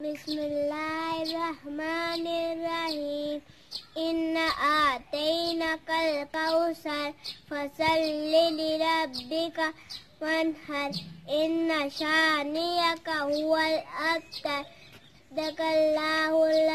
بسم الله الرحمن الرحيم إنا آتيناك الكوثر فصل لربك وانحر إن شانئك هو الأبتر صدق الله